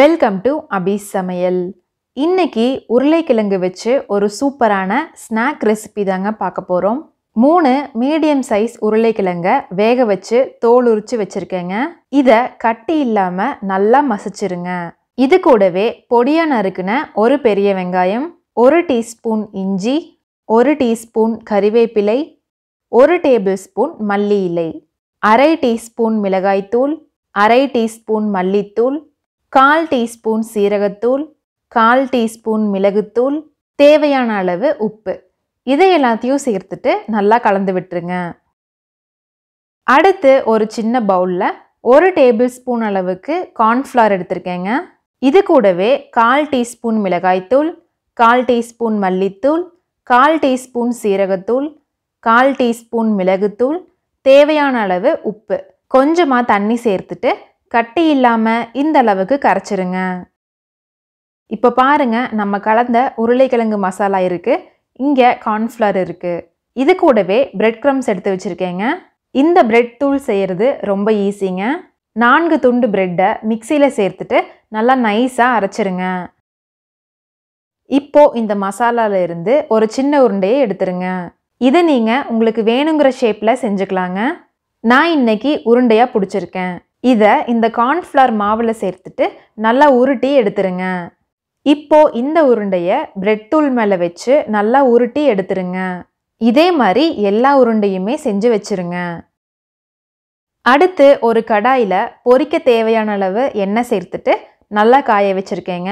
welcome to அபி சமையல் இன்னைக்கு உருளைக்கிழங்கு வச்சு ஒரு சூப்பரான ஸ்நாக் ரெசிபி தாங்க பார்க்க போகிறோம் மூணு மீடியம் சைஸ் உருளைக்கிழங்க வேக வச்சு தோல் உரிச்சு வச்சுருக்கேங்க இதை கட்டி இல்லாமல் நல்லா மசிச்சிருங்க இது கூடவே பொடியாக நறுக்குன ஒரு பெரிய வெங்காயம் ஒரு டீஸ்பூன் இஞ்சி ஒரு டீஸ்பூன் கறிவேப்பிலை ஒரு டேபிள் ஸ்பூன் மல்லி இலை அரை டீஸ்பூன் மிளகாய்த்தூள் அரை டீஸ்பூன் மல்லித்தூள் கால் டீஸ்பூன் சீரகத்தூள் கால் டீஸ்பூன் மிளகுத்தூள் தேவையான அளவு உப்பு இதை எல்லாத்தையும் சேர்த்துட்டு நல்லா கலந்து விட்டுருங்க அடுத்து ஒரு சின்ன பவுலில் ஒரு டேபிள் ஸ்பூன் அளவுக்கு கார்ன்ஃப்ளவர் எடுத்திருக்கேங்க இது கூடவே கால் டீஸ்பூன் மிளகாய்த்தூள் கால் டீஸ்பூன் மல்லித்தூள் கால் டீஸ்பூன் சீரகத்தூள் கால் டீஸ்பூன் மிளகுத்தூள் தேவையான அளவு உப்பு கொஞ்சமாக தண்ணி சேர்த்துட்டு கட்டி இல்லாமல் இந்த அளவுக்கு கரைச்சிருங்க இப்போ பாருங்க நம்ம கலந்த உருளைக்கிழங்கு மசாலா இருக்குது இங்கே கார்ன்ஃப்ளவர் இருக்குது இது கூடவே பிரெட் க்ரம்ஸ் எடுத்து வச்சுருக்கேங்க இந்த பிரெட் தூள் செய்கிறது ரொம்ப ஈஸிங்க நான்கு துண்டு பிரெட்டை மிக்சியில் சேர்த்துட்டு நல்லா நைஸாக அரைச்சிருங்க இப்போது இந்த மசாலாவிலிருந்து ஒரு சின்ன உருண்டையை எடுத்துருங்க இதை நீங்கள் உங்களுக்கு வேணுங்கிற ஷேப்பில் செஞ்சுக்கலாங்க நான் இன்னைக்கு உருண்டையாக பிடிச்சிருக்கேன் இதை இந்த கார்ன்ஃப்ளவர் மாவில் சேர்த்துட்டு நல்லா உருட்டி எடுத்துருங்க இப்போது இந்த உருண்டையை பிரெட் தூள் மேலே வச்சு நல்லா உருட்டி எடுத்துருங்க இதே மாதிரி எல்லா உருண்டையுமே செஞ்சு வச்சுருங்க அடுத்து ஒரு கடாயில் பொரிக்க தேவையான அளவு எண்ணெய் சேர்த்துட்டு நல்லா காய வச்சுருக்கேங்க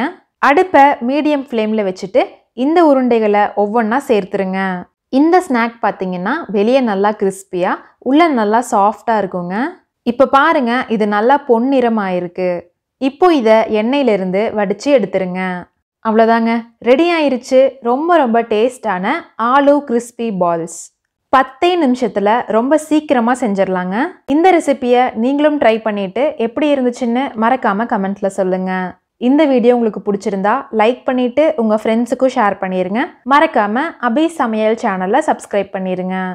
அடுப்பை மீடியம் ஃப்ளேமில் வச்சுட்டு இந்த உருண்டைகளை ஒவ்வொன்றா சேர்த்துருங்க இந்த ஸ்நாக் பார்த்தீங்கன்னா வெளியே நல்லா கிறிஸ்பியாக உள்ளே நல்லா சாஃப்டாக இருக்குங்க இப்போ பாருங்க இது நல்லா பொன்னிறமாக இருக்குது இப்போ இதை எண்ணெயிலிருந்து வடித்து எடுத்துருங்க அவ்வளோதாங்க ரெடி ஆயிருச்சு ரொம்ப ரொம்ப டேஸ்டான ஆலு கிறிஸ்பி பால்ஸ் பத்தே நிமிஷத்தில் ரொம்ப சீக்கிரமாக செஞ்சிடலாங்க இந்த ரெசிப்பியை நீங்களும் ட்ரை பண்ணிவிட்டு எப்படி இருந்துச்சுன்னு மறக்காமல் கமெண்ட்டில் சொல்லுங்கள் இந்த வீடியோ உங்களுக்கு பிடிச்சிருந்தா லைக் பண்ணிவிட்டு உங்கள் ஃப்ரெண்ட்ஸுக்கும் ஷேர் பண்ணிடுங்க மறக்காமல் அபி சமையல் சேனலை சப்ஸ்கிரைப் பண்ணிடுங்க